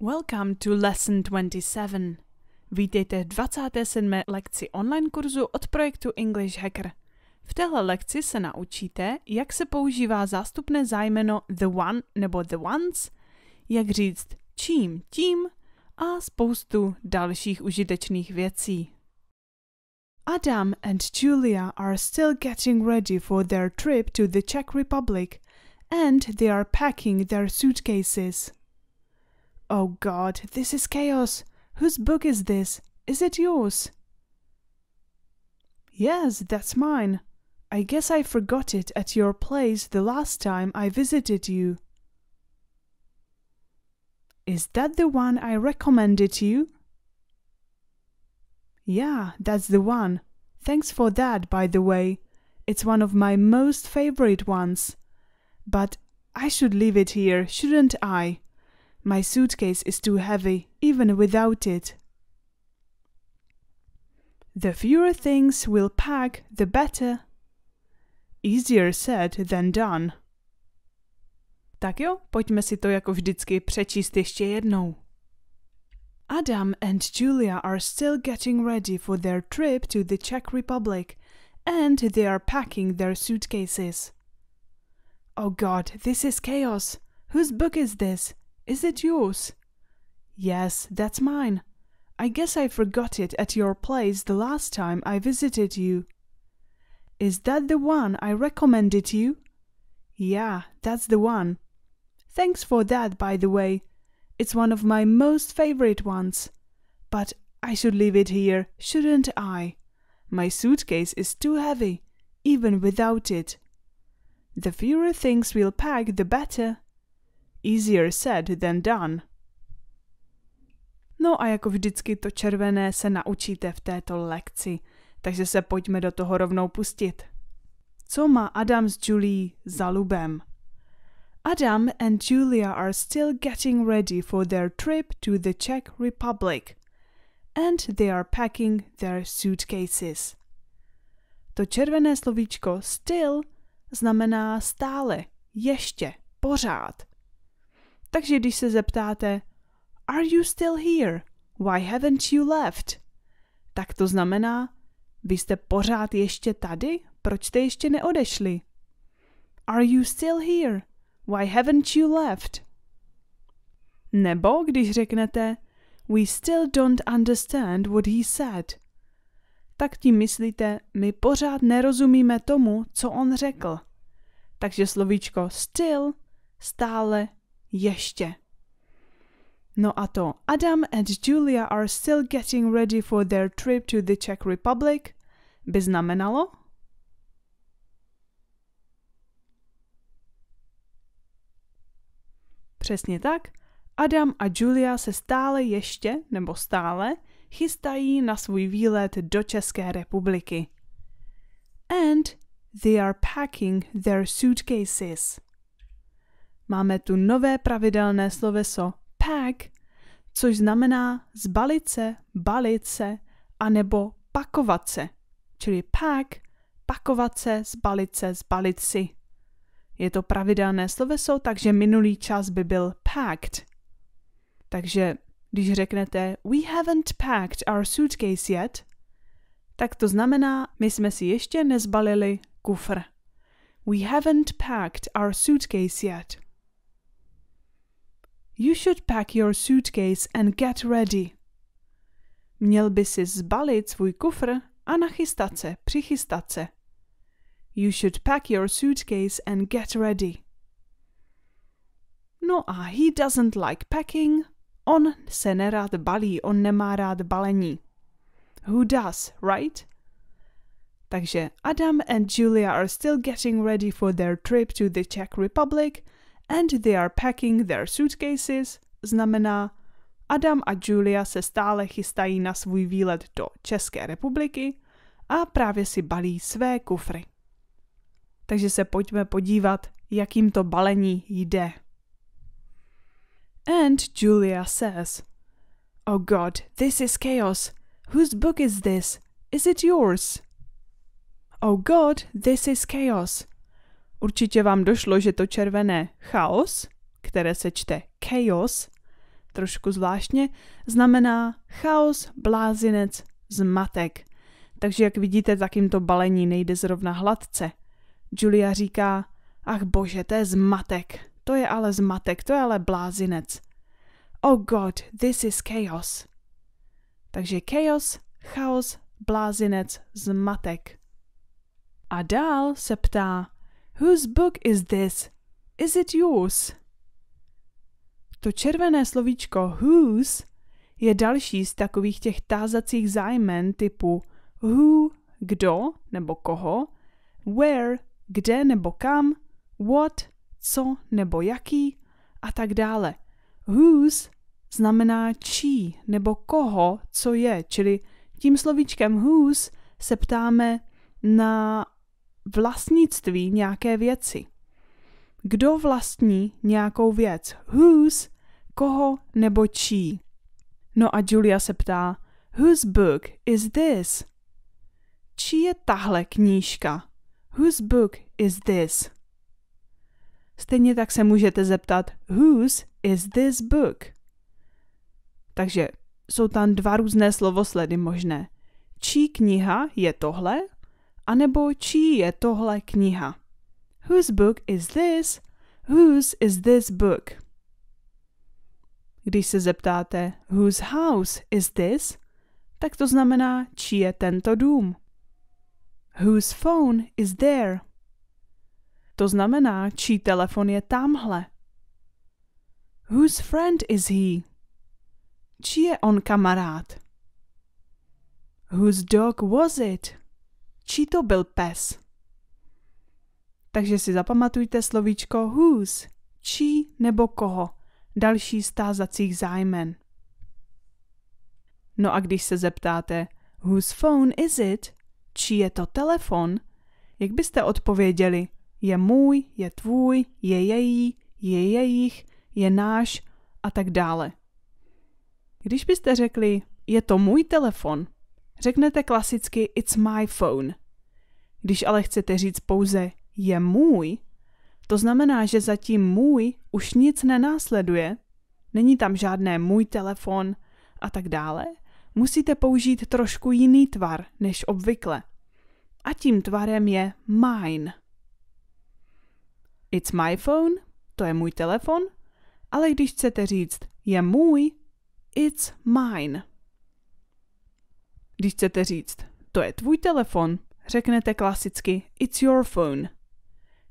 Welcome to lesson 27. Vítejte v 27. lekci online kurzu od projektu English Hacker. V téhle lekci se naučíte, jak se používá zástupné zájmeno the one nebo the ones, jak říct čím tím a spoustu dalších užitečných věcí. Adam and Julia are still getting ready for their trip to the Czech Republic and they are packing their suitcases. Oh God, this is chaos! Whose book is this? Is it yours? Yes, that's mine. I guess I forgot it at your place the last time I visited you. Is that the one I recommended you? Yeah, that's the one. Thanks for that, by the way. It's one of my most favorite ones. But I should leave it here, shouldn't I? My suitcase is too heavy, even without it. The fewer things we'll pack, the better. Easier said than done. Tak jo, pojďme si to jako vždycky přečíst ještě jednou. Adam and Julia are still getting ready for their trip to the Czech Republic and they are packing their suitcases. Oh god, this is chaos. Whose book is this? Is it yours? Yes, that's mine. I guess I forgot it at your place the last time I visited you. Is that the one I recommended you? Yeah, that's the one. Thanks for that, by the way. It's one of my most favorite ones. But I should leave it here, shouldn't I? My suitcase is too heavy, even without it. The fewer things we'll pack, the better. Easier said than done. No a jako vždycky to červené se naučíte v této lekci, takže se pojďme do toho rovnou pustit. Co má Adam s Julie za lubem? Adam and Julia are still getting ready for their trip to the Czech Republic and they are packing their suitcases. To červené slovíčko still znamená stále, ještě, pořád – takže když se zeptáte Are you still here? Why haven't you left? Tak to znamená, vy jste pořád ještě tady? Proč jste ještě neodešli? Are you still here? Why haven't you left? Nebo když řeknete We still don't understand what he said. Tak tím myslíte, my pořád nerozumíme tomu, co on řekl. Takže slovíčko still stále ještě. No a to Adam and Julia are still getting ready for their trip to the Czech Republic by znamenalo, Přesně tak. Adam a Julia se stále ještě, nebo stále, chystají na svůj výlet do České republiky. And they are packing their suitcases máme tu nové pravidelné sloveso pack, což znamená zbalit se, balit se, anebo pakovat se. Čili pack, pakovat se, zbalit se, zbalit si. Je to pravidelné sloveso, takže minulý čas by byl packed. Takže když řeknete We haven't packed our suitcase yet, tak to znamená, my jsme si ještě nezbalili kufr. We haven't packed our suitcase yet. You should pack your suitcase and get ready. Měl by si zbalit svůj kufr a nachystat se, přichystat se. You should pack your suitcase and get ready. No a he doesn't like packing. On se nerád balí, on nemá rád balení. Who does, right? Takže Adam and Julia are still getting ready for their trip to the Czech Republic – and they are packing their suitcases znamená Adam a Julia se stále chystají na svůj výlet do České republiky a právě si balí své kufry. Takže se pojďme podívat, jakým to balení jde. And Julia says, Oh God, this is chaos. Whose book is this? Is it yours? Oh God, this is chaos. Určitě vám došlo, že to červené chaos, které se čte chaos, trošku zvláštně, znamená chaos, blázinec, zmatek. Takže jak vidíte, takýmto balení nejde zrovna hladce. Julia říká, ach bože, to je zmatek, to je ale zmatek, to je ale blázinec. Oh god, this is chaos. Takže chaos, chaos, blázinec, zmatek. A dál se ptá, Whose book is this? Is it yours? To červené slovíčko whose je další z takových těch tázacích zájmen typu who, kdo nebo koho, where, kde nebo kam, what, co nebo jaký a tak dále. Whose znamená čí nebo koho, co je, čili tím slovíčkem whose se ptáme na vlastnictví nějaké věci. Kdo vlastní nějakou věc? Whose, koho nebo čí? No a Julia se ptá, whose book is this? Čí je tahle knížka? Whose book is this? Stejně tak se můžete zeptat, whose is this book? Takže jsou tam dva různé slovosledy možné. Čí kniha je tohle anebo čí je tohle kniha. Whose book is this? Whose is this book? Když se zeptáte Whose house is this? tak to znamená, čí je tento dům. Whose phone is there? To znamená, čí telefon je tamhle. Whose friend is he? Čí je on kamarád? Whose dog was it? čí to byl pes. Takže si zapamatujte slovíčko whose, čí nebo koho, další stázacích zájmen. No a když se zeptáte, whose phone is it, čí je to telefon, jak byste odpověděli, je můj, je tvůj, je její, je jejich, je náš a tak dále. Když byste řekli, je to můj telefon, Řeknete klasicky it's my phone. Když ale chcete říct pouze je můj, to znamená, že zatím můj už nic nenásleduje, není tam žádné můj telefon a tak dále, musíte použít trošku jiný tvar než obvykle. A tím tvarem je mine. It's my phone, to je můj telefon, ale když chcete říct je můj, it's mine. Když chcete říct, to je tvůj telefon, řeknete klasicky it's your phone.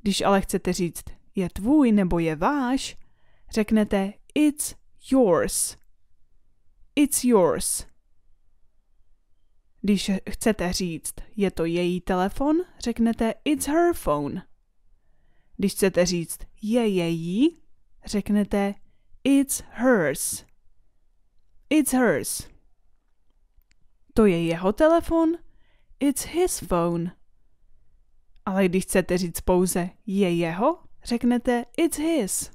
Když ale chcete říct, je tvůj nebo je váš, řeknete it's yours. It's yours. Když chcete říct, je to její telefon, řeknete it's her phone. Když chcete říct, je její, řeknete it's hers. It's hers. To je jeho telefon? It's his phone. Ale když chcete říct pouze je jeho, řeknete it's his.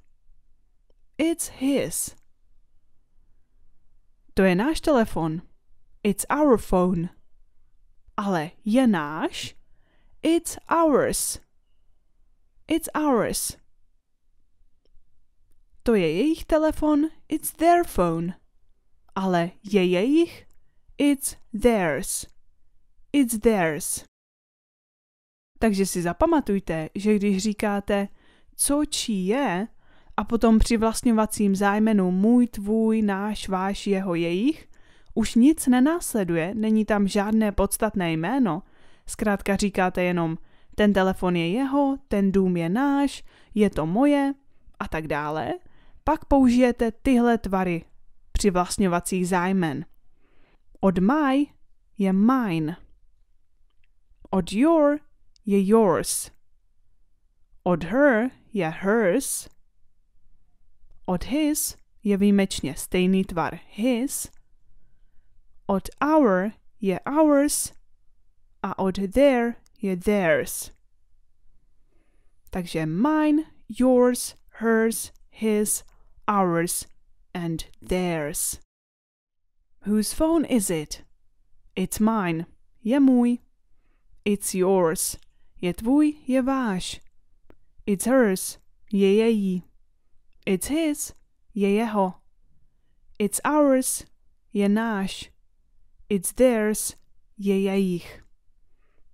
It's his. To je náš telefon. It's our phone. Ale je náš? It's ours. It's ours. To je jejich telefon, it's their phone. Ale je jejich? It's theirs. It's theirs. Takže si zapamatujte, že když říkáte co čí je a potom při vlastňovacím zájmenu můj, tvůj, náš, váš, jeho, jejich, už nic nenásleduje, není tam žádné podstatné jméno. Zkrátka říkáte jenom ten telefon je jeho, ten dům je náš, je to moje a tak dále. Pak použijete tyhle tvary při vlastňovacích zájmen. Od my je mine. Od your je yours. Od her je hers. Od his je výjimečně stejný tvar his. Od our je ours a od their je theirs. Takže mine, yours, hers, his, ours and theirs. Whose phone is it? It's mine. Je můj. It's yours. Je tvůj, je váš. It's hers. Je její. It's his. Je jeho. It's ours. Je náš. It's theirs. Je jejich.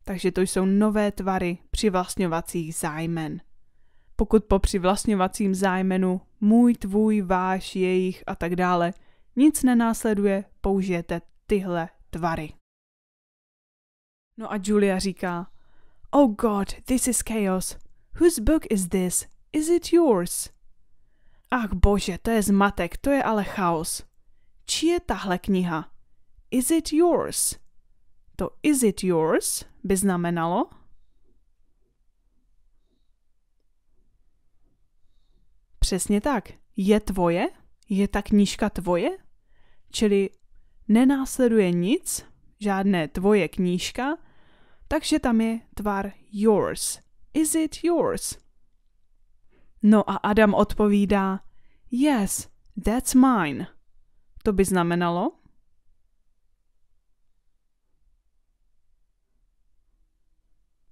Takže to jsou nové tvary přivlastňovacích zájmen. Pokud po přivlastňovacím zájmenu můj, tvůj, váš, jejich a tak dále – nic nenásleduje, použijete tyhle tvary. No a Julia říká, Oh God, this is chaos. Whose book is this? Is it yours? Ach bože, to je zmatek, to je ale chaos. Čí je tahle kniha? Is it yours? To is it yours by znamenalo, Přesně tak. Je tvoje? Je ta knížka tvoje? čili nenásleduje nic, žádné tvoje knížka, takže tam je tvar yours. Is it yours? No a Adam odpovídá, yes, that's mine. To by znamenalo,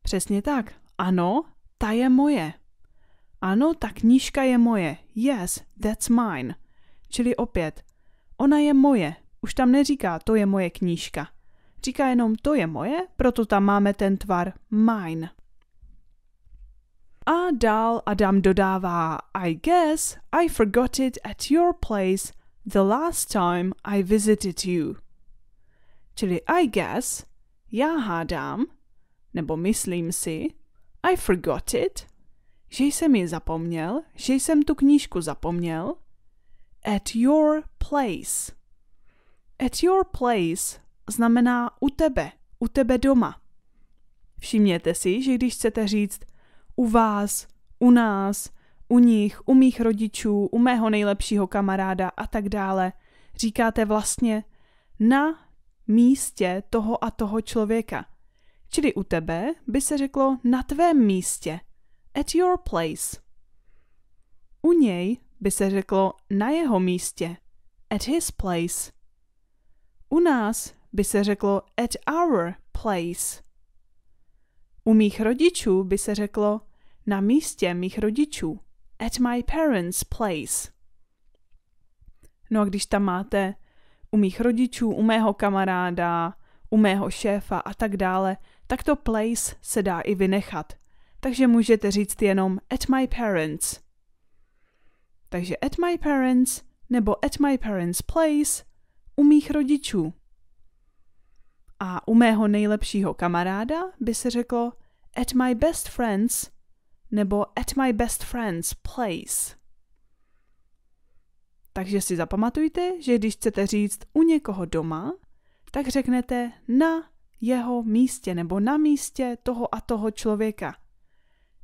Přesně tak. Ano, ta je moje. Ano, ta knížka je moje. Yes, that's mine. Čili opět, Ona je moje. Už tam neříká, to je moje knížka. Říká jenom, to je moje, proto tam máme ten tvar mine. A dál Adam dodává, I guess I forgot it at your place the last time I visited you. Čili I guess, já hádám, nebo myslím si, I forgot it, že jsem ji zapomněl, že jsem tu knížku zapomněl, at your place. At your place znamená u tebe, u tebe doma. Všimněte si, že když chcete říct u vás, u nás, u nich, u mých rodičů, u mého nejlepšího kamaráda a tak dále, říkáte vlastně na místě toho a toho člověka. Čili u tebe by se řeklo na tvém místě, at your place. U něj by se řeklo na jeho místě, at his place. U nás by se řeklo at our place. U mých rodičů by se řeklo na místě mých rodičů, at my parents' place. No a když tam máte u mých rodičů, u mého kamaráda, u mého šéfa a tak dále, tak to place se dá i vynechat. Takže můžete říct jenom at my parents. Takže at my parents nebo at my parents' place u mých rodičů. A u mého nejlepšího kamaráda by se řeklo at my best friends nebo at my best friend's place. Takže si zapamatujte, že když chcete říct u někoho doma, tak řeknete na jeho místě nebo na místě toho a toho člověka.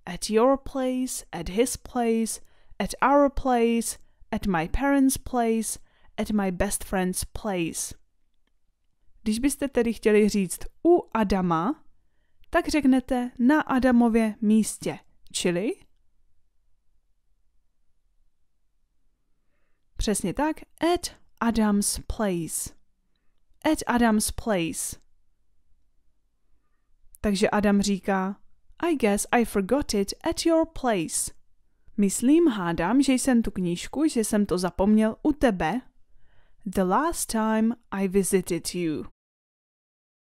At your place, at his place, at our place – at my parents' place, at my best friend's place. Když byste tedy chtěli říct u Adama, tak řeknete na Adamově místě, čili Přesně tak, at Adam's place. At Adam's place. Takže Adam říká, I guess I forgot it at your place. Myslím, hádám, že jsem tu knížku, že jsem to zapomněl u tebe. The last time I visited you.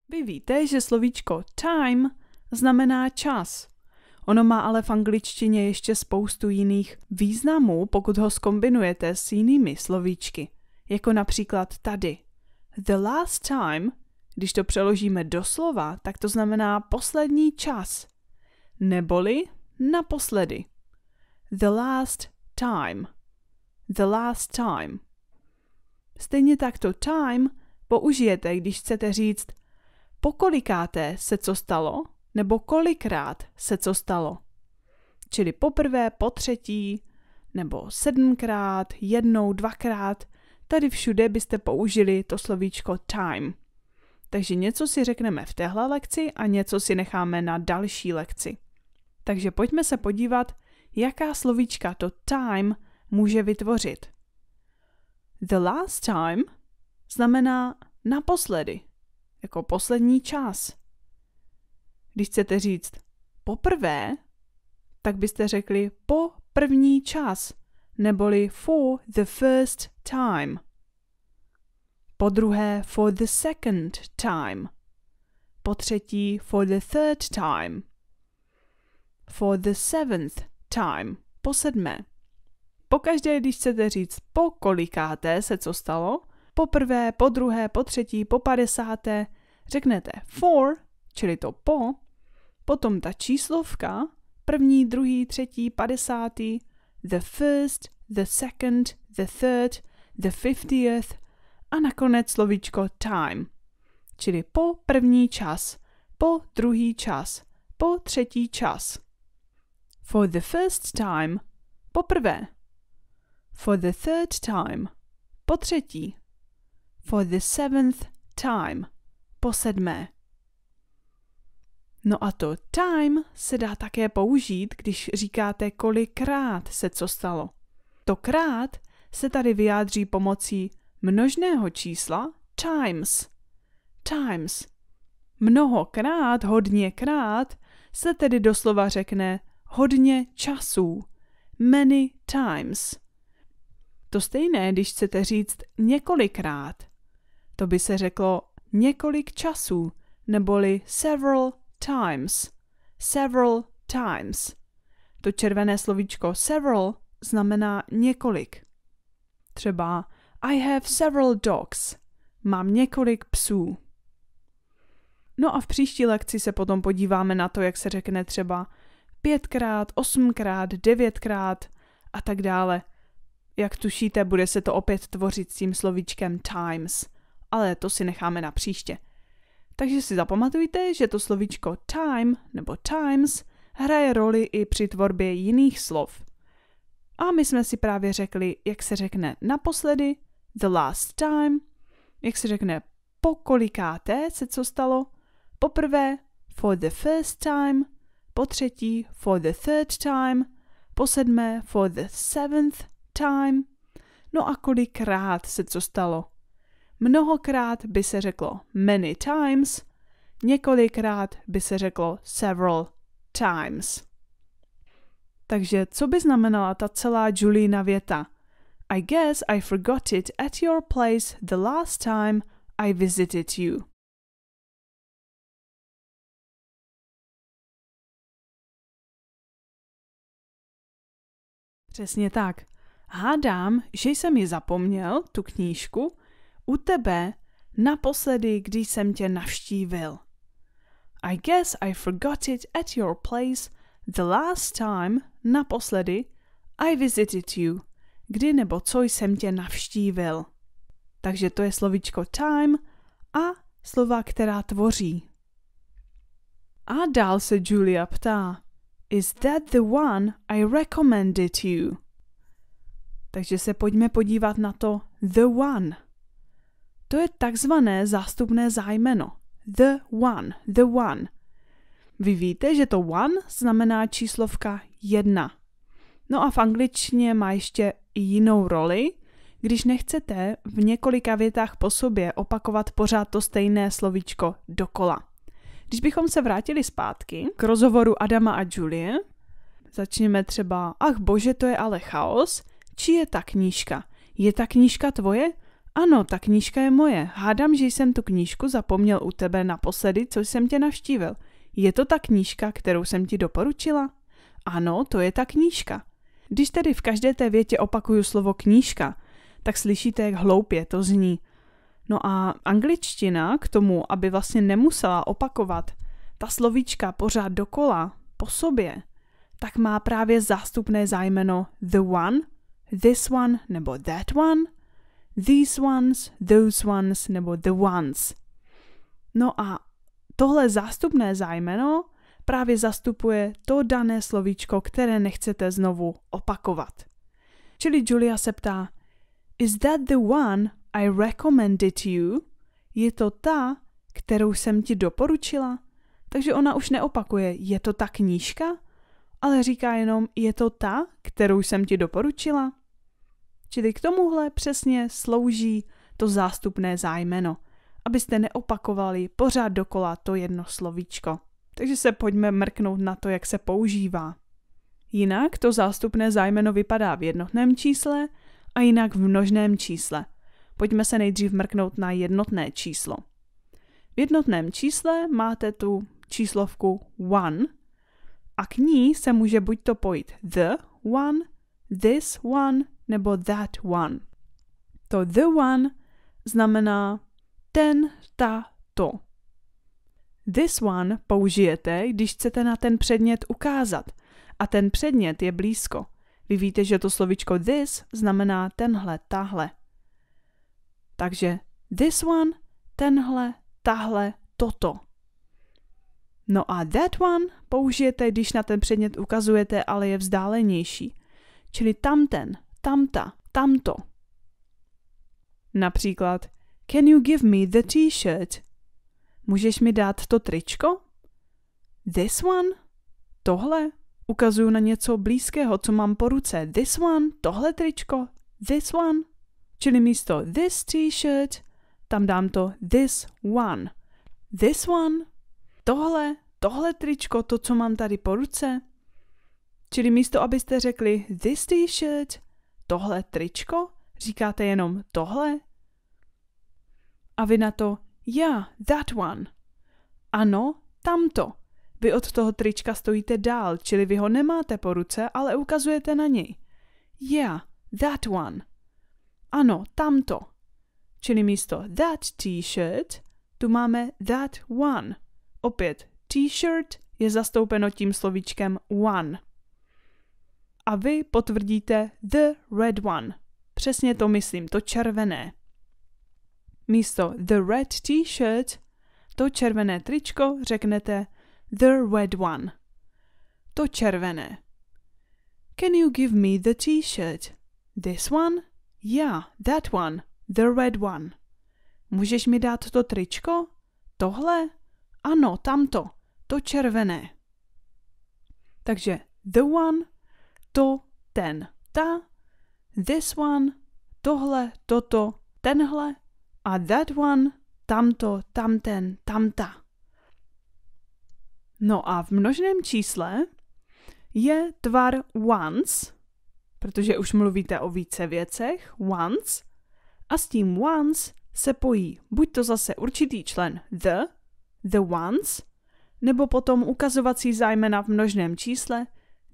Vy víte, že slovíčko time znamená čas. Ono má ale v angličtině ještě spoustu jiných významů, pokud ho skombinujete s jinými slovíčky, jako například tady. The last time, když to přeložíme do slova, tak to znamená poslední čas, neboli naposledy the last time. The last time. Stejně tak to time použijete, když chcete říct pokolikáté se co stalo nebo kolikrát se co stalo. Čili poprvé, po třetí, nebo sedmkrát, jednou, dvakrát. Tady všude byste použili to slovíčko time. Takže něco si řekneme v téhle lekci a něco si necháme na další lekci. Takže pojďme se podívat, jaká slovíčka to time může vytvořit. The last time znamená naposledy, jako poslední čas. Když chcete říct poprvé, tak byste řekli po první čas, neboli for the first time. Po druhé for the second time. Po třetí for the third time. For the seventh time. Po sedmé. Pokaždé, když chcete říct po kolikáté se co stalo, po prvé, po druhé, po třetí, po padesáté, řeknete for, čili to po, potom ta číslovka, první, druhý, třetí, padesátý, the first, the second, the third, the fiftieth a nakonec slovíčko time, čili po první čas, po druhý čas, po třetí čas. For the first time. Poprvé. For the third time. Po třetí. For the seventh time. Po sedmé. No a to time se dá také použít, když říkáte, kolikrát se co stalo. To krát se tady vyjádří pomocí množného čísla times. Times. Mnohokrát, hodněkrát se tedy doslova řekne hodně času. Many times. To stejné, když chcete říct několikrát. To by se řeklo několik časů, neboli several times. Several times. To červené slovíčko several znamená několik. Třeba I have several dogs. Mám několik psů. No a v příští lekci se potom podíváme na to, jak se řekne třeba pětkrát, osmkrát, devětkrát a tak dále. Jak tušíte, bude se to opět tvořit s tím slovíčkem times, ale to si necháme na příště. Takže si zapamatujte, že to slovíčko time nebo times hraje roli i při tvorbě jiných slov. A my jsme si právě řekli, jak se řekne naposledy, the last time, jak se řekne po kolikáté se co stalo, poprvé, for the first time, po třetí, for the third time, po sedmé, for the seventh time. No a kolikrát se co stalo? Mnohokrát by se řeklo many times, několikrát by se řeklo several times. Takže co by znamenala ta celá Julina věta? I guess I forgot it at your place the last time I visited you. Přesně tak. Hádám, že jsem ji zapomněl, tu knížku, u tebe naposledy, když jsem tě navštívil. I guess I forgot it at your place the last time, naposledy, I visited you, kdy nebo co jsem tě navštívil. Takže to je slovíčko time a slova, která tvoří. A dál se Julia ptá. Is that the one I recommended you? Takže se pojďme podívat na to the one. To je takzvané zástupné zájmeno. The one, the one. Vy víte, že to one znamená číslovka jedna. No a v angličtině má ještě jinou roli, když nechcete v několika větách po sobě opakovat pořád to stejné slovíčko dokola. Když bychom se vrátili zpátky k rozhovoru Adama a Julie, začněme třeba Ach bože, to je ale chaos, či je ta knížka? Je ta knížka tvoje? Ano, ta knížka je moje. Hádám, že jsem tu knížku zapomněl u tebe naposledy, co jsem tě navštívil. Je to ta knížka, kterou jsem ti doporučila? Ano, to je ta knížka. Když tedy v každé té větě opakuju slovo knížka, tak slyšíte, jak hloupě to zní. No a angličtina k tomu, aby vlastně nemusela opakovat ta slovíčka pořád dokola po sobě, tak má právě zástupné zájmeno the one, this one nebo that one, these ones, those ones nebo the ones. No a tohle zástupné zájmeno právě zastupuje to dané slovíčko, které nechcete znovu opakovat. Čili Julia se ptá, is that the one i recommended you je to ta, kterou jsem ti doporučila. Takže ona už neopakuje, je to ta knížka, ale říká jenom, je to ta, kterou jsem ti doporučila. Čili k tomuhle přesně slouží to zástupné zájmeno, abyste neopakovali pořád dokola to jedno slovíčko. Takže se pojďme mrknout na to, jak se používá. Jinak to zástupné zájmeno vypadá v jednotném čísle a jinak v množném čísle – Pojďme se nejdřív mrknout na jednotné číslo. V jednotném čísle máte tu číslovku one a k ní se může buď to pojít the one, this one nebo that one. To the one znamená ten, ta, to. This one použijete, když chcete na ten předmět ukázat. A ten předmět je blízko. Vy víte, že to slovičko this znamená tenhle, tahle. Takže this one, tenhle, tahle, toto. No a that one použijete, když na ten předmět ukazujete, ale je vzdálenější. Čili tamten, tamta, tamto. Například Can you give me the t-shirt? Můžeš mi dát to tričko? This one? Tohle? Ukazuju na něco blízkého, co mám po ruce. This one? Tohle tričko? This one? Čili místo this t-shirt tam dám to this one. This one, tohle, tohle tričko, to, co mám tady po ruce. Čili místo, abyste řekli this t-shirt, tohle tričko, říkáte jenom tohle. A vy na to, yeah, that one. Ano, tamto. Vy od toho trička stojíte dál, čili vy ho nemáte po ruce, ale ukazujete na něj. Yeah, that one ano, tamto. Čili místo that t-shirt tu máme that one. Opět t-shirt je zastoupeno tím slovíčkem one. A vy potvrdíte the red one. Přesně to myslím, to červené. Místo the red t-shirt to červené tričko řeknete the red one. To červené. Can you give me the t-shirt? This one? Yeah, that one. The red one. Můžeš mi dát to tričko? Tohle? Ano, tamto. To červené. Takže the one, to, ten, ta, this one, tohle, toto, tenhle a that one, tamto, tamten, tamta. No a v množném čísle je tvar once, protože už mluvíte o více věcech, once, a s tím once se pojí buď to zase určitý člen the, the ones, nebo potom ukazovací zájmena v množném čísle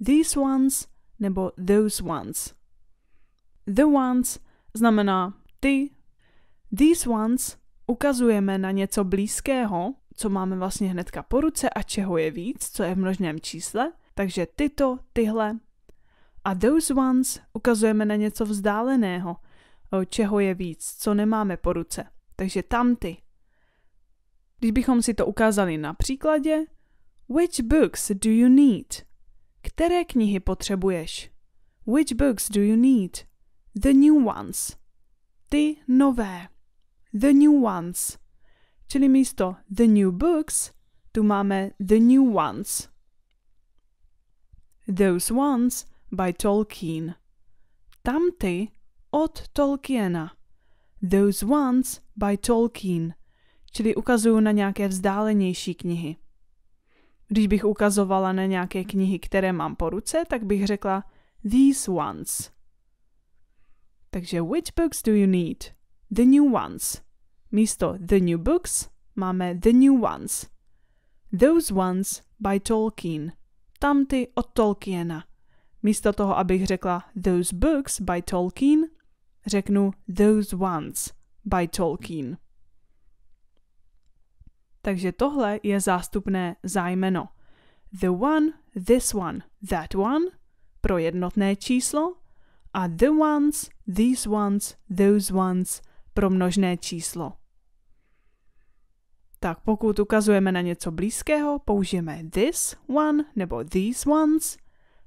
these ones nebo those ones. The ones znamená ty, these ones ukazujeme na něco blízkého, co máme vlastně hnedka po ruce a čeho je víc, co je v množném čísle, takže tyto, tyhle a those ones ukazujeme na něco vzdáleného, čeho je víc, co nemáme po ruce. Takže tamty. Když bychom si to ukázali na příkladě, which books do you need? Které knihy potřebuješ? Which books do you need? The new ones. Ty nové. The new ones. Čili místo the new books tu máme the new ones. Those ones by Tolkien. Tamty od Tolkiena. Those Ones by Tolkien, čili ukazuju na nějaké vzdálenější knihy. Když bych ukazovala na nějaké knihy, které mám po ruce, tak bych řekla These Ones. Takže which books do you need? The new ones. Místo the new books máme the new ones. Those ones by Tolkien. Tamty od Tolkiena. Místo toho, abych řekla those books by Tolkien, řeknu those ones by Tolkien. Takže tohle je zástupné zájmeno. The one, this one, that one pro jednotné číslo a the ones, these ones, those ones pro množné číslo. Tak pokud ukazujeme na něco blízkého, použijeme this one nebo these ones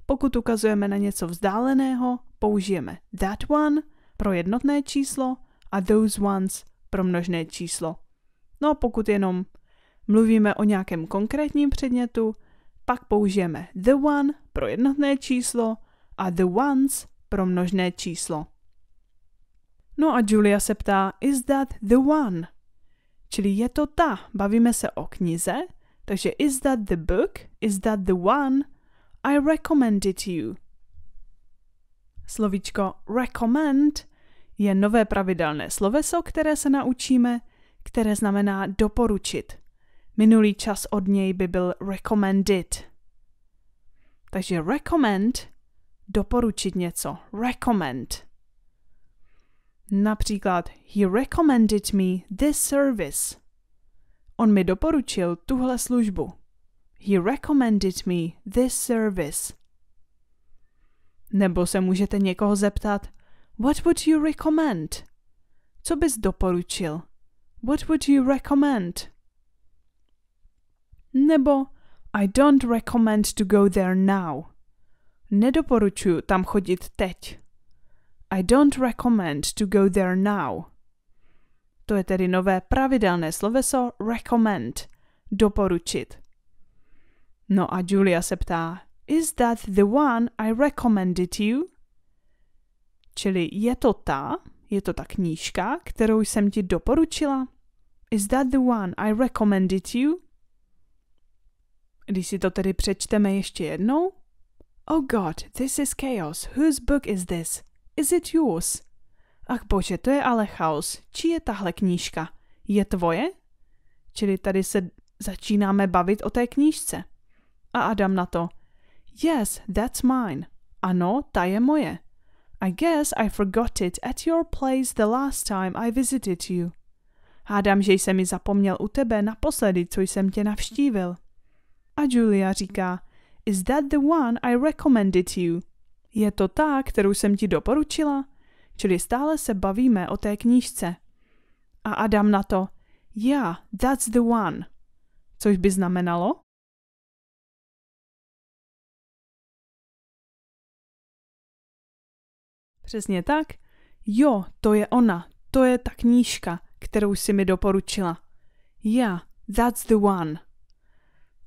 pokud ukazujeme na něco vzdáleného, použijeme that one pro jednotné číslo a those ones pro množné číslo. No a pokud jenom mluvíme o nějakém konkrétním předmětu, pak použijeme the one pro jednotné číslo a the ones pro množné číslo. No a Julia se ptá, is that the one? Čili je to ta, bavíme se o knize, takže is that the book, is that the one – i recommended you. Slovíčko recommend je nové pravidelné sloveso, které se naučíme, které znamená doporučit. Minulý čas od něj by byl recommended. Takže recommend, doporučit něco. Recommend. Například, he recommended me this service. On mi doporučil tuhle službu. He recommended me this service. Nebo se můžete někoho zeptat, What would you recommend? Co bys doporučil? What would you recommend? Nebo I don't recommend to go there now. Nedoporučuji tam chodit teď. I don't recommend to go there now. To je tedy nové pravidelné sloveso recommend, doporučit. No a Julia se ptá, Is that the one I recommended you? Čili je to ta, je to ta knížka, kterou jsem ti doporučila? Is that the one I recommended you? Když si to tedy přečteme ještě jednou. Oh God, this is chaos. Whose book is this? Is it yours? Ach bože, to je ale chaos. Čí je tahle knížka? Je tvoje? Čili tady se začínáme bavit o té knížce. A Adam na to. Yes, that's mine. Ano, ta je moje. I guess I forgot it at your place the last time I visited you. Hádám, že jsem mi zapomněl u tebe naposledy, co jsem tě navštívil. A Julia říká, Is that the one I recommended you? Je to ta, kterou jsem ti doporučila? Čili stále se bavíme o té knížce. A Adam na to, Yeah, that's the one. Což by znamenalo? Přesně tak. Jo, to je ona. To je ta knížka, kterou si mi doporučila. Yeah, that's the one.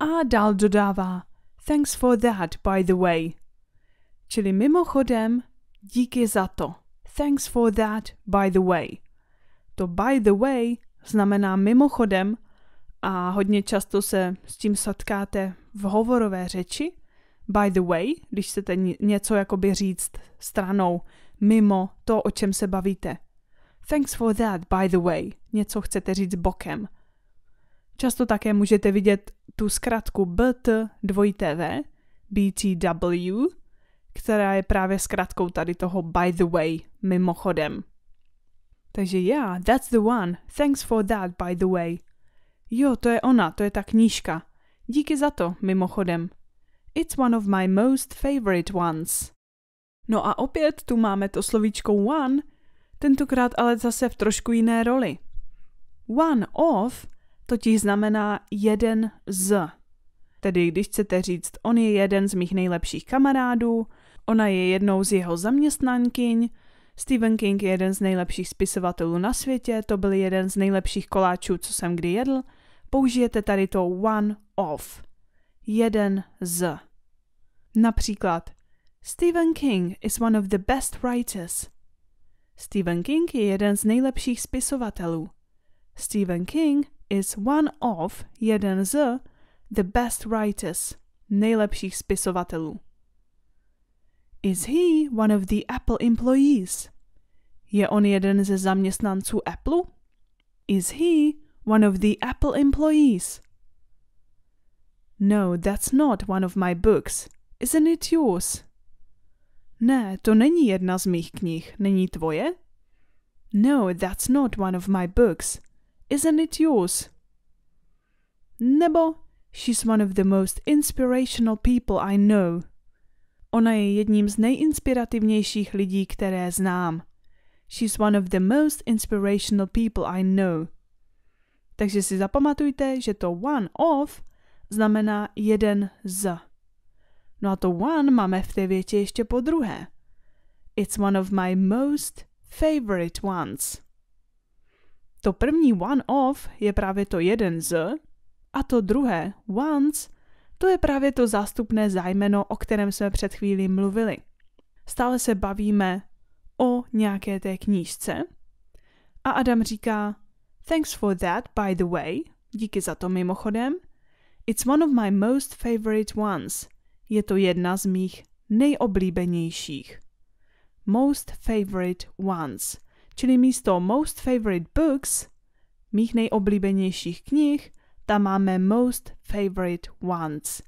A dál dodává Thanks for that, by the way. Čili mimochodem, díky za to. Thanks for that, by the way. To by the way znamená mimochodem a hodně často se s tím setkáte v hovorové řeči. By the way, když chcete něco jakoby říct stranou, mimo to, o čem se bavíte. Thanks for that, by the way. Něco chcete říct bokem. Často také můžete vidět tu zkratku BT dvojité V, BTW, která je právě zkratkou tady toho by the way, mimochodem. Takže já, yeah, that's the one, thanks for that, by the way. Jo, to je ona, to je ta knížka. Díky za to, mimochodem. It's one of my most favorite ones. No a opět tu máme to slovíčko one, tentokrát ale zase v trošku jiné roli. One of totiž znamená jeden z. Tedy když chcete říct, on je jeden z mých nejlepších kamarádů, ona je jednou z jeho zaměstnankyň, Stephen King je jeden z nejlepších spisovatelů na světě, to byl jeden z nejlepších koláčů, co jsem kdy jedl, použijete tady to one of. Jeden z. Například Stephen King is one of the best writers. Stephen King je jeden z nejlepších spisovatelů. Stephen King is one of, jeden z, the best writers, nejlepších spisovatelů. Is he one of the Apple employees? Je on jeden ze zaměstnanců Apple? Is he one of the Apple employees? No, that's not one of my books. Isn't it yours? Ne, to není jedna z mých knih, není tvoje? No, that's not one of my books. Isn't it yours? Nebo she's one of the most inspirational people I know. Ona je jedním z nejinspirativnějších lidí, které znám. She's one of the most inspirational people I know. Takže si zapamatujte, že to one of znamená jeden z. No a to one máme v té větě ještě po druhé. It's one of my most favorite ones. To první one of je právě to jeden z a to druhé once to je právě to zástupné zájmeno, o kterém jsme před chvílí mluvili. Stále se bavíme o nějaké té knížce a Adam říká Thanks for that, by the way, díky za to mimochodem. It's one of my most favorite ones. Je to jedna z mých nejoblíbenějších. Most favorite ones, čili místo most favorite books, mých nejoblíbenějších knih, tam máme most favorite ones.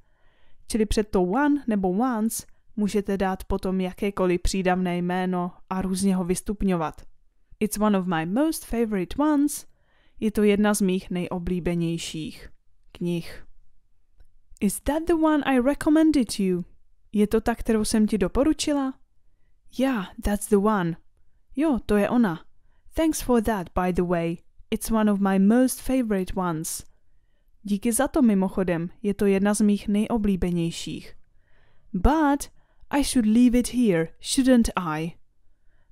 Čili před to one nebo ones můžete dát potom jakékoliv přídavné jméno a různě ho vystupňovat. It's one of my most favorite ones. Je to jedna z mých nejoblíbenějších knih. Is that the one I recommended you? Je to ta, kterou jsem ti doporučila? Yeah, that's the one. Jo, to je ona. Thanks for that, by the way. It's one of my most favorite ones. Díky za to mimochodem, je to jedna z mých nejoblíbenějších. But I should leave it here, shouldn't I?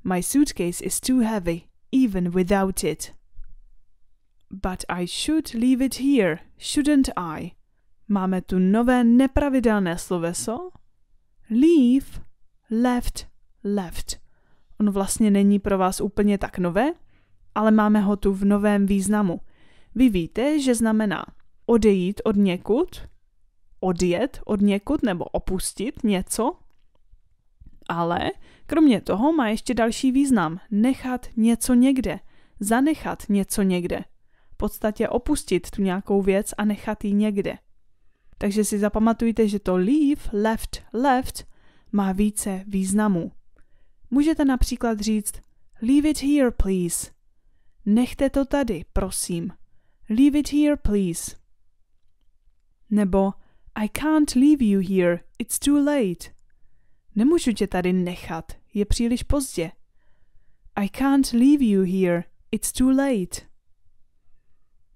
My suitcase is too heavy, even without it. But I should leave it here, shouldn't I? Máme tu nové nepravidelné sloveso. Leave, left, left. On vlastně není pro vás úplně tak nové, ale máme ho tu v novém významu. Vy víte, že znamená odejít od někud, odjet od někud nebo opustit něco, ale kromě toho má ještě další význam nechat něco někde, zanechat něco někde. V podstatě opustit tu nějakou věc a nechat ji někde. Takže si zapamatujte, že to leave, left, left má více významů. Můžete například říct leave it here please. Nechte to tady, prosím. Leave it here please. Nebo I can't leave you here, it's too late. Nemůžu tě tady nechat, je příliš pozdě. I can't leave you here, it's too late.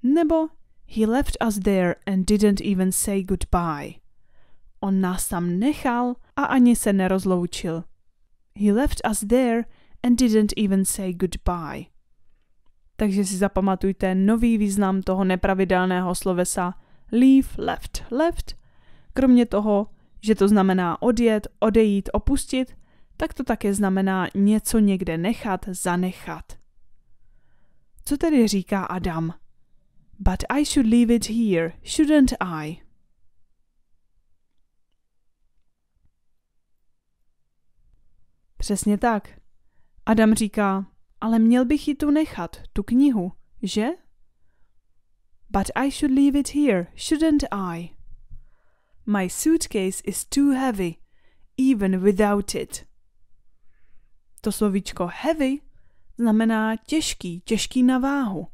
Nebo He left us there and didn't even say goodbye. On nás tam nechal a ani se nerozloučil. He left us there and didn't even say goodbye. Takže si zapamatujte nový význam toho nepravidelného slovesa leave, left, left. Kromě toho, že to znamená odjet, odejít, opustit, tak to také znamená něco někde nechat, zanechat. Co tedy říká Adam? But I should leave it here, shouldn't I? Přesně tak. Adam říká, ale měl bych ji tu nechat, tu knihu, že? But I should leave it here, shouldn't I? My suitcase is too heavy, even without it. To slovíčko heavy znamená těžký, těžký na váhu.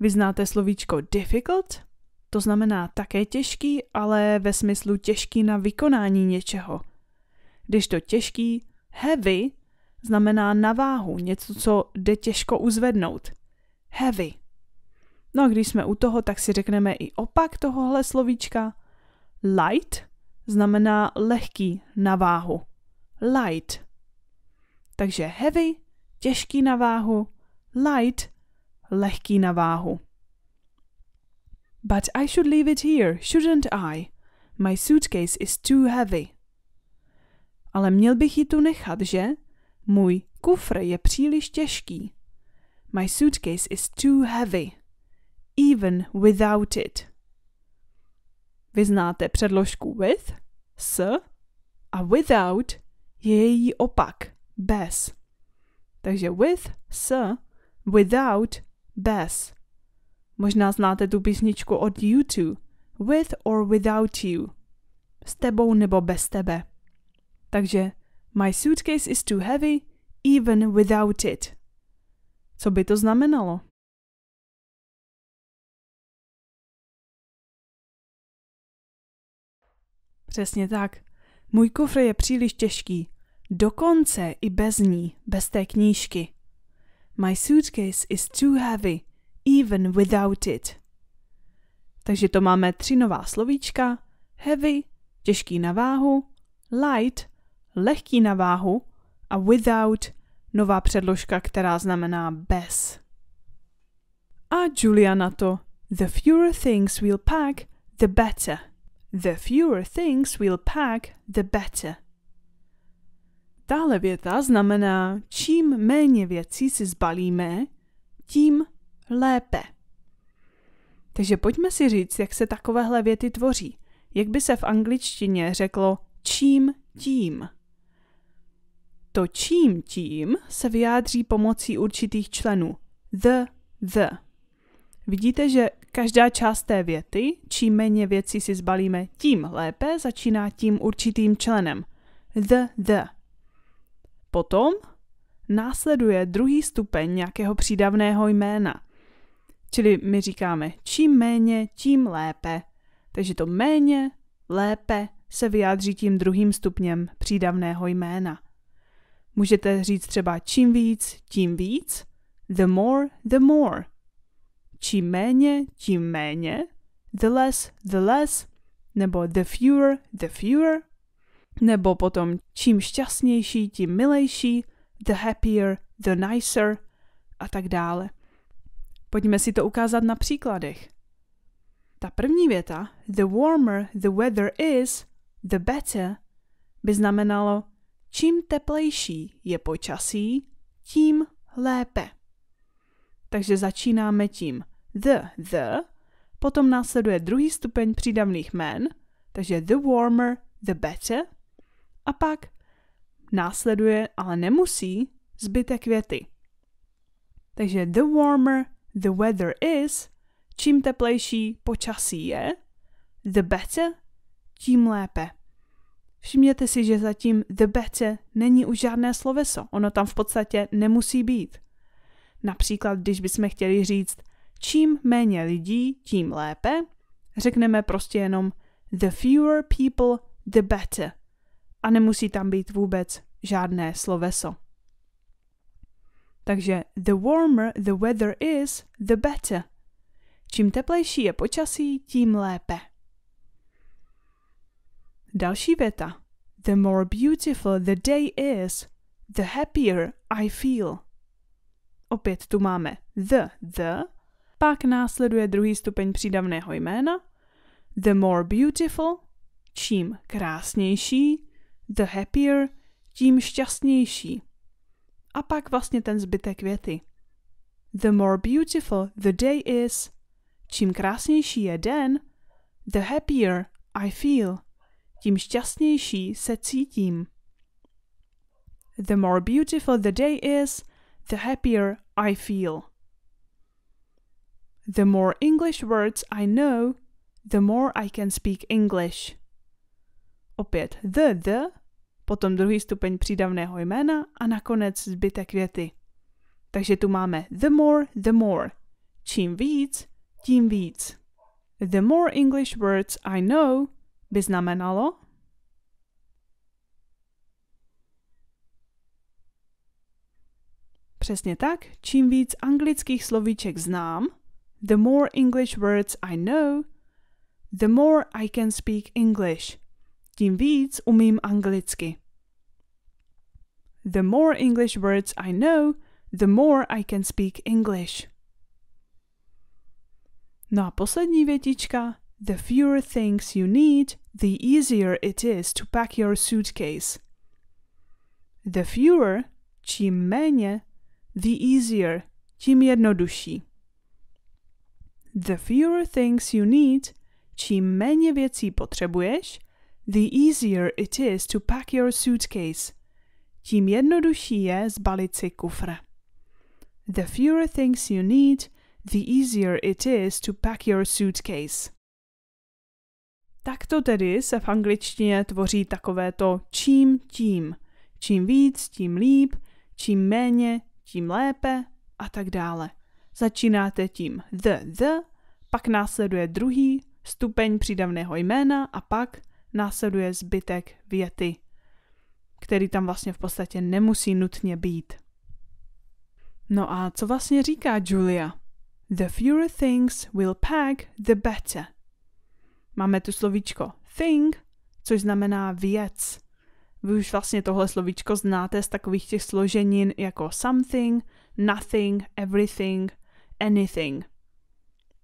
Vy znáte slovíčko difficult? To znamená také těžký, ale ve smyslu těžký na vykonání něčeho. Když to těžký, heavy, znamená na váhu, něco, co jde těžko uzvednout. Heavy. No a když jsme u toho, tak si řekneme i opak tohohle slovíčka. Light znamená lehký na váhu. Light. Takže heavy, těžký na váhu, light, lehký na váhu. But I should leave it here, shouldn't I? My suitcase is too heavy. Ale měl bych ji tu nechat, že? Můj kufr je příliš těžký. My suitcase is too heavy. Even without it. Vy znáte předložku with, s a without je její opak, bez. Takže with, s, without bez. Možná znáte tu písničku od YouTube. With or without you. S tebou nebo bez tebe. Takže My suitcase is too heavy even without it. Co by to znamenalo? Přesně tak. Můj kufr je příliš těžký. Dokonce i bez ní, bez té knížky. My suitcase is too heavy, even without it. Takže to máme tři nová slovíčka. Heavy, těžký na váhu, light, lehký na váhu a without, nová předložka, která znamená bez. A Julia na to. The fewer things we'll pack, the better. The fewer things we'll pack, the better. Tahle věta znamená, čím méně věcí si zbalíme, tím lépe. Takže pojďme si říct, jak se takovéhle věty tvoří. Jak by se v angličtině řeklo čím tím? To čím tím se vyjádří pomocí určitých členů. The, the. Vidíte, že každá část té věty, čím méně věcí si zbalíme, tím lépe, začíná tím určitým členem. The, the. Potom následuje druhý stupeň nějakého přídavného jména. Čili my říkáme čím méně, tím lépe. Takže to méně, lépe se vyjádří tím druhým stupněm přídavného jména. Můžete říct třeba čím víc, tím víc. The more, the more. Čím méně, tím méně. The less, the less. Nebo the fewer, the fewer nebo potom čím šťastnější, tím milejší, the happier, the nicer a tak dále. Pojďme si to ukázat na příkladech. Ta první věta, the warmer the weather is, the better, by znamenalo, čím teplejší je počasí, tím lépe. Takže začínáme tím the, the, potom následuje druhý stupeň přídavných jmén, takže the warmer, the better, a pak následuje, ale nemusí, zbytek věty. Takže the warmer the weather is, čím teplejší počasí je, the better, tím lépe. Všimněte si, že zatím the better není už žádné sloveso. Ono tam v podstatě nemusí být. Například, když bychom chtěli říct čím méně lidí, tím lépe, řekneme prostě jenom the fewer people, the better – a nemusí tam být vůbec žádné sloveso. Takže the warmer the weather is, the better. Čím teplejší je počasí, tím lépe. Další věta. The more beautiful the day is, the happier I feel. Opět tu máme the, the, pak následuje druhý stupeň přídavného jména. The more beautiful, čím krásnější, the happier, tím šťastnější. A pak vlastně ten zbytek věty. The more beautiful the day is, čím krásnější je den, the happier I feel, tím šťastnější se cítím. The more beautiful the day is, the happier I feel. The more English words I know, the more I can speak English opět the, the, potom druhý stupeň přídavného jména a nakonec zbytek věty. Takže tu máme the more, the more. Čím víc, tím víc. The more English words I know by znamenalo, Přesně tak, čím víc anglických slovíček znám, the more English words I know, the more I can speak English tím víc umím anglicky. The more English words I know, the more I can speak English. No a poslední větička. The fewer things you need, the easier it is to pack your suitcase. The fewer, čím méně, the easier, tím jednodušší. The fewer things you need, čím méně věcí potřebuješ, the easier it is to pack your suitcase. Tím jednodušší je zbalit si kufr. The fewer things you need, the easier it is to pack your suitcase. Takto tedy se v angličtině tvoří takovéto čím tím. Čím víc, tím líp, čím méně, tím lépe a tak dále. Začínáte tím the, the, pak následuje druhý stupeň přídavného jména a pak následuje zbytek věty, který tam vlastně v podstatě nemusí nutně být. No a co vlastně říká Julia? The fewer things we'll pack, the better. Máme tu slovíčko thing, což znamená věc. Vy už vlastně tohle slovíčko znáte z takových těch složenin jako something, nothing, everything, anything.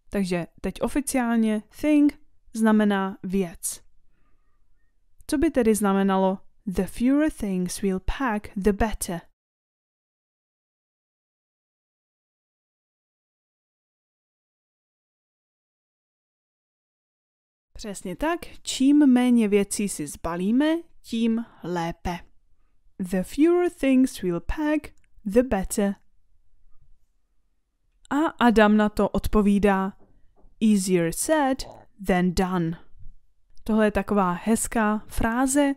Takže teď oficiálně thing znamená věc. Co by tedy znamenalo The fewer things we'll pack, the better. Přesně tak, čím méně věcí si zbalíme, tím lépe. The fewer things we'll pack, the better. A Adam na to odpovídá: Easier said than done. Tohle je taková hezká fráze,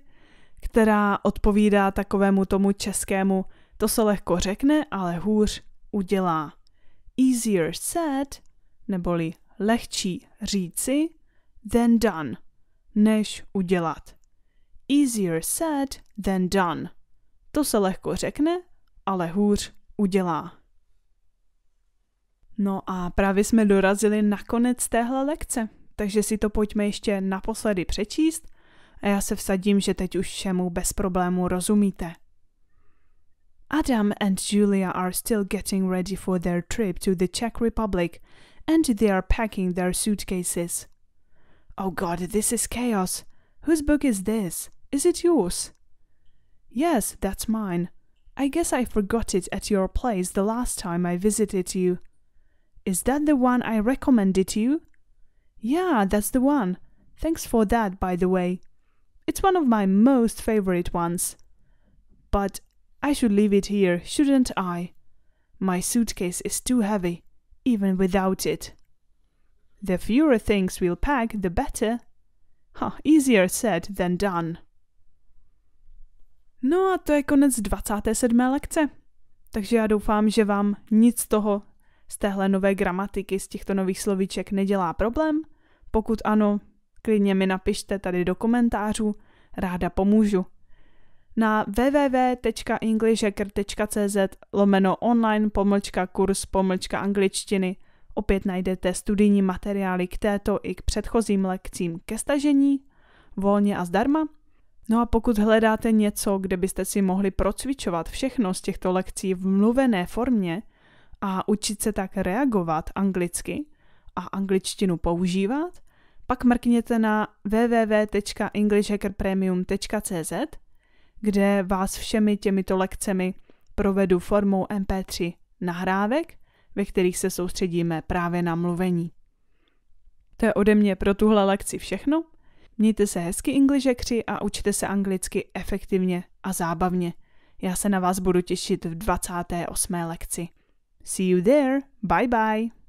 která odpovídá takovému tomu českému to se lehko řekne, ale hůř udělá. Easier said, neboli lehčí říci, than done, než udělat. Easier said than done. To se lehko řekne, ale hůř udělá. No a právě jsme dorazili na konec téhle lekce takže si to pojďme ještě naposledy přečíst a já se vsadím, že teď už všemu bez problému rozumíte. Adam and Julia are still getting ready for their trip to the Czech Republic and they are packing their suitcases. Oh god, this is chaos. Whose book is this? Is it yours? Yes, that's mine. I guess I forgot it at your place the last time I visited you. Is that the one I recommended you? Yeah, that's the one. Thanks for that, by the way. It's one of my most favorite ones. But I should leave it here, shouldn't I? My suitcase is too heavy, even without it. The fewer things we'll pack, the better. Ha, huh, easier said than done. No a to je konec 27. lekce. Takže já doufám, že vám nic z toho z téhle nové gramatiky, z těchto nových slovíček nedělá problém – Pokud ano, klidně mi napište tady do komentářů, ráda pomůžu. Na www.englishhacker.cz lomeno online pomlčka kurz pomlčka angličtiny opět najdete studijní materiály k této i k předchozím lekcím ke stažení, volně a zdarma. No a pokud hledáte něco, kde byste si mohli procvičovat všechno z těchto lekcí v mluvené formě a učit se tak reagovat anglicky a angličtinu používat, pak mrkněte na www.englishhackerpremium.cz, kde vás všemi těmito lekcemi provedu formou MP3 nahrávek, ve kterých se soustředíme právě na mluvení. To je ode mě pro tuhle lekci všechno. Mějte se hezky Englishhackři a učte se anglicky efektivně a zábavně. Já se na vás budu těšit v 28. lekci. See you there. Bye bye.